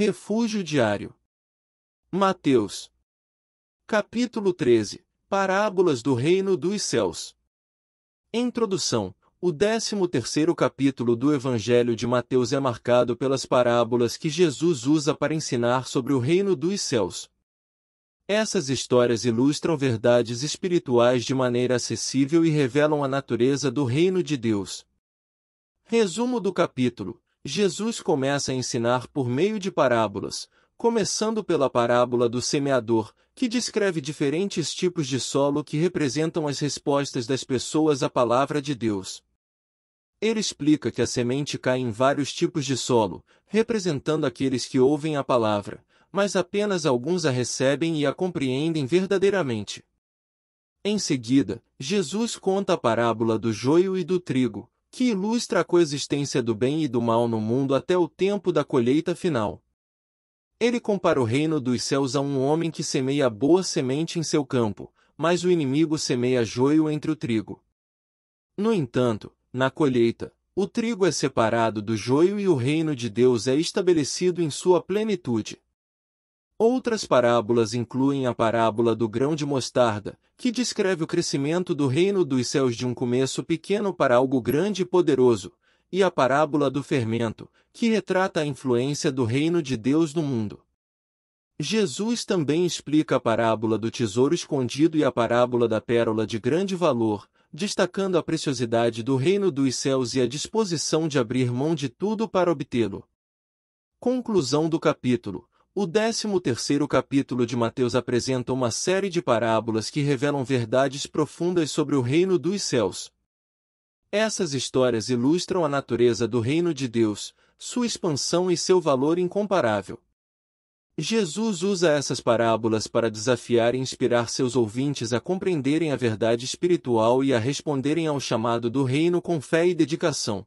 Refúgio diário. Mateus. Capítulo 13. Parábolas do reino dos céus. Introdução. O 13º capítulo do Evangelho de Mateus é marcado pelas parábolas que Jesus usa para ensinar sobre o reino dos céus. Essas histórias ilustram verdades espirituais de maneira acessível e revelam a natureza do reino de Deus. Resumo do capítulo. Jesus começa a ensinar por meio de parábolas, começando pela parábola do semeador, que descreve diferentes tipos de solo que representam as respostas das pessoas à palavra de Deus. Ele explica que a semente cai em vários tipos de solo, representando aqueles que ouvem a palavra, mas apenas alguns a recebem e a compreendem verdadeiramente. Em seguida, Jesus conta a parábola do joio e do trigo, que ilustra a coexistência do bem e do mal no mundo até o tempo da colheita final. Ele compara o reino dos céus a um homem que semeia boa semente em seu campo, mas o inimigo semeia joio entre o trigo. No entanto, na colheita, o trigo é separado do joio e o reino de Deus é estabelecido em sua plenitude. Outras parábolas incluem a parábola do grão de mostarda, que descreve o crescimento do reino dos céus de um começo pequeno para algo grande e poderoso, e a parábola do fermento, que retrata a influência do reino de Deus no mundo. Jesus também explica a parábola do tesouro escondido e a parábola da pérola de grande valor, destacando a preciosidade do reino dos céus e a disposição de abrir mão de tudo para obtê-lo. Conclusão do capítulo o 13º capítulo de Mateus apresenta uma série de parábolas que revelam verdades profundas sobre o reino dos céus. Essas histórias ilustram a natureza do reino de Deus, sua expansão e seu valor incomparável. Jesus usa essas parábolas para desafiar e inspirar seus ouvintes a compreenderem a verdade espiritual e a responderem ao chamado do reino com fé e dedicação.